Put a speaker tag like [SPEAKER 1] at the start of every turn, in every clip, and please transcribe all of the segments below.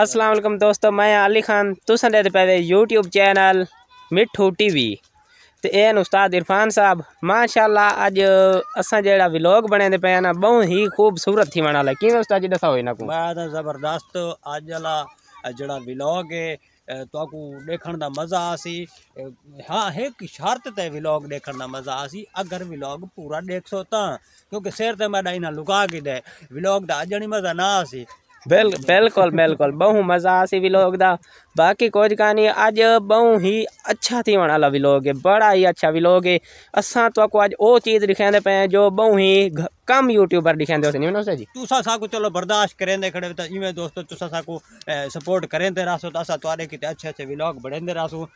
[SPEAKER 1] अस्सलाम वालेकुम दोस्तों मैं अली खान तुसें दे पे YouTube channel Mithu T V तो एन उस्ताद इरफान साहब माशाला अज असा जड़ा व्लॉग बने दे पे ना बहुत ही खूबसूरत थी बना ला कि उस्ताद जी दसाओ इना को
[SPEAKER 2] जबरदस्त अज वाला जड़ा व्लॉग है तो को देखण मजा आसी हाँ एक शर्त ते व्लॉग देखण दा मजा आसी अगर व्लॉग पूरा देख सो तो क्योंकि सिर ते मैं डाइना लुका के दे व्लॉग अजन अजणी मजा ना आसी
[SPEAKER 1] बिल बिल्कुल बिल्कुल बहु मज़ा आसी विलोग दा बाकी कुछ कहानी अज बहु ही अच्छा थी वन वाला विलोग है बड़ा ही अच्छा विलोग है असा तो को अज ओ चीज़ दिखाते पे जो बहु ही कम यूट्यूबर दिखाते होते नहीं जी
[SPEAKER 2] तुसा साको चलो बर्दाश्त करें दे खड़े इवें दोस्तों तुसा साको सपोर्ट करें दे रासो तो असा तोरे किते अच्छे अच्छे व्लॉग दे रासो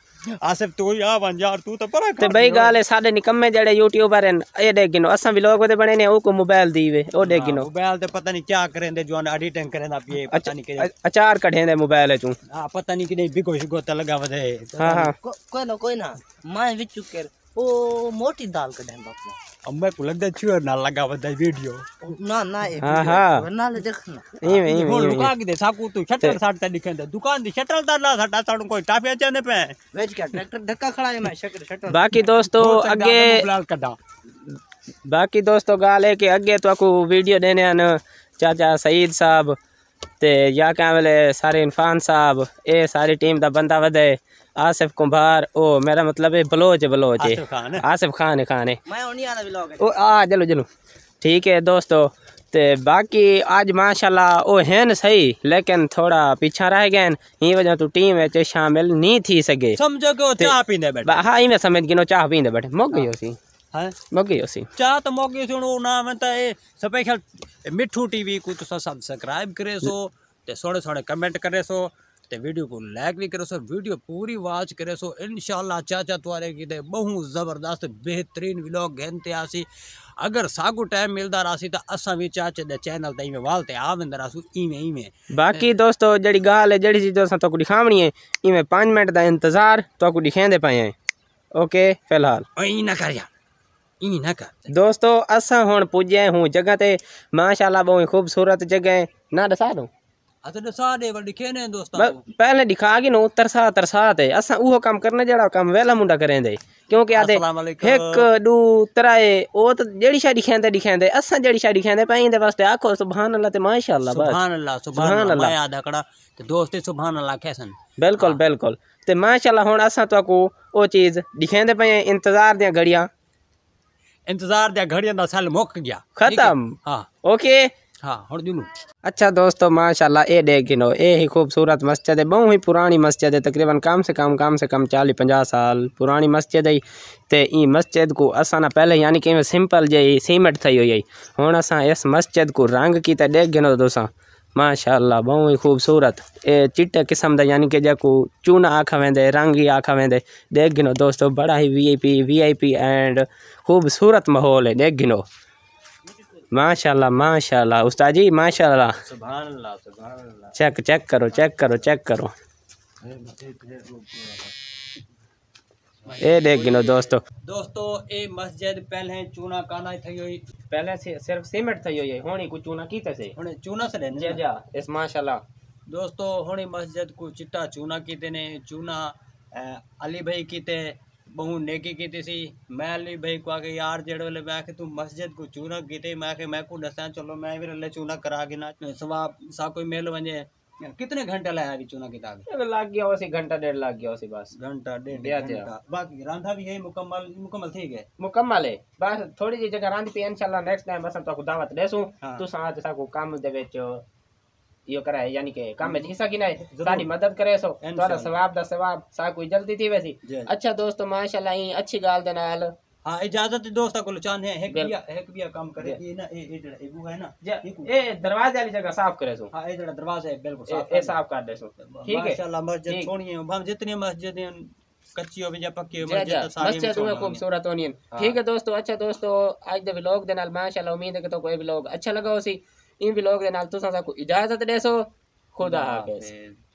[SPEAKER 2] आसिफ तू या बन यार तू तो पर ते भाई गाल है
[SPEAKER 1] साडे निकम्मे जड़े यूट्यूबर हैं ए देख गिनो असा व्लॉग ते बने ने ओ को मोबाइल दीवे ओ देख हाँ, गिनो मोबाइल
[SPEAKER 2] ते पता नहीं क्या करें दे जो एडिटिंग करें आप ये अच्छा, पता नहीं के
[SPEAKER 1] अचार कढ़े ने मोबाइल हां
[SPEAKER 2] पता नहीं बिगो शिगो त हां हां
[SPEAKER 1] कोई ना कोई ना मैं ओ मोटी दाल कढ़े
[SPEAKER 2] अम्मे को छियो ना वीडियो
[SPEAKER 1] ना ना हां देखना ई ई के साकू तू शटर
[SPEAKER 2] दिखे दुकान दी शटर ला कोई पे वेच ट्रैक्टर धक्का खड़ा है मैं शटर शटर बाकी दोस्तों आगे
[SPEAKER 1] बाकी दोस्तों गाल है कि अगे तो आपको वीडियो देने चाचा सईद साहब ते या क्या बोले सारे इरफान साहब ए सारी टीम का बंदा वधे आसिफ कुंभार ओ मेरा मतलब है बलोच बलोच आसिफ खान है खान है ओ चलो चलो ठीक है दोस्तों ते बाकी आज माशाल्लाह ओ हैं सही लेकिन थोड़ा पीछा रह गए ही वजह तू टीम शामिल नहीं थी सके समझो के चाह पींदे बैठे हां ई मैं समझ गई चाह पींदे बैठे मुक गयो हाँ। सी है
[SPEAKER 2] तो मोगी नाम स्पेशल मिठू टीवी को तो सब्सक्राइब करे सो ते सोड़े सोड़े कमेंट करे सो ते वीडियो को लाइक भी करे सो वीडियो पूरी वॉच करे सो इनशाला चाचा तुआरे की बहुत ज़बरदस्त बेहतरीन व्लॉग गहनते आसी अगर सागो टाइम मिलता रहा तो असा भी चाचे दे चैनल ते इवें वालते आवेंदा इवें इवें
[SPEAKER 1] बाकी दोस्तों जड़ी गाल है जड़ी चीज तो को है इवें 5 मिनट दा इंतजार तो दिखेंदे पाए ओके फिलहाल ओई ना करिया ઈ ना कर दोस्तों અસા હોણ पुजे હું जगह ते माशाल्लाह बहुत खूबसूरत જગહ ना दसा दो
[SPEAKER 2] આ दसा दे દે વલ દિખે दोस्तों
[SPEAKER 1] पहले दिखा દિખા नो तरसा तरसा ते તે અસા काम करने કરને જડા કામ વેલા મુંડા કરે દે क्योंकि आते एक दू त्राए ओ तो जेड़ी शादी खेंदे दिखेंदे असा जेड़ी शादी खेंदे पई इंदे वास्ते आखो सुभान अल्लाह ते माशाल्लाह सुभान अल्लाह सुभान अल्लाह मैं आधकड़ा
[SPEAKER 2] ते दोस्ते सुभान अल्लाह कहसन
[SPEAKER 1] बिल्कुल बिल्कुल ते माशाल्लाह हुन असा तो को ओ चीज दिखेंदे पई इंतजार दिया घड़ियां
[SPEAKER 2] इंतजार दिया घड़ी अंदर साल मुक गया
[SPEAKER 1] खत्म हाँ ओके हाँ और जुनू अच्छा दोस्तों माशाल्लाह ये देखिनो ये ही खूबसूरत मस्जिद है बहुत ही पुरानी मस्जिद है तकरीबन कम से कम कम से कम चालीस पंजाह साल पुरानी मस्जिद है ते ई मस्जिद को असा ना पहले यानी कि सिंपल जी सीमेंट थी हुई है हूँ असा इस मस्जिद को रंग की तो देखिनो दोस्तों माशाल्लाह बहुत ही खूबसूरत ए चिट्टे किस्म का यानी कि जो चूना आखा वेंदे रंग ही आखा वेंदे देख गिनो दोस्तों बड़ा ही वीआईपी वीआईपी एंड खूबसूरत माहौल है देख गिनो माशाल्लाह माशाल्लाह उस्ताद जी माशाल्लाह चेक चेक करो चेक करो चेक करो ये देख गिनो दोस्तों दोस्तों ये मस्जिद पहले चूना काना थी हुई पहले से सिर्फ सीमेंट थी हुई होनी को चूना कीते से होने चूना से रहने जा इस माशाल्लाह दोस्तों
[SPEAKER 2] होनी मस्जिद को चिट्टा चूना कीते ने चूना अली भाई कीते बहु नेकी कीती सी मैं अली भाई को आके यार जेड़े वेले मैं तू मस्जिद को चूना कीते मैं मैं को दसा चलो मैं भी चूना करा के ना सवाब सा कोई मेल वंजे कितने घंटा लाया अभी चुना किताब
[SPEAKER 1] लाग गया वैसे घंटा
[SPEAKER 2] डेढ़ लाग गया वैसे बस घंटा डेढ़
[SPEAKER 1] बाकी रांधा भी यही मुकम्मल मुकम्मल ठीक है मुकम्मल है बस थोड़ी जी जगह रांध पे इंशाल्लाह नेक्स्ट टाइम बस तो दावत दे सू हाँ। तू साथ सा को काम दे विच यो है यानी के काम में हम्म। हिस्सा की है सारी मदद करे सो तोरा सवाब दा सवाब सा कोई जल्दी थी वैसी अच्छा दोस्तों माशाल्लाह अच्छी गाल दे नाल
[SPEAKER 2] हां इजाजत तो दे दोस्त को लुचान है एक बिया एक बिया काम करे ये ना ए ए जड़ा एगु है ना
[SPEAKER 1] ए दरवाजे वाली जगह साफ करे सो हां ए जड़ा दरवाजा है बिल्कुल साफ ए साफ कर दे सो ठीक है माशाल्लाह मस्जिद
[SPEAKER 2] सोनी है हम जितनी है कच्ची हो या पक्की हो मस्जिद तो सारी मस्जिद में खूबसूरत
[SPEAKER 1] होनी है हाँ। ठीक है दोस्तों अच्छा दोस्तों आज दे व्लॉग दे नाल माशाल्लाह उम्मीद है कि तो कोई व्लॉग अच्छा लगा होसी इन व्लॉग दे नाल तुसा सा को इजाजत देसो खुदा हाफिज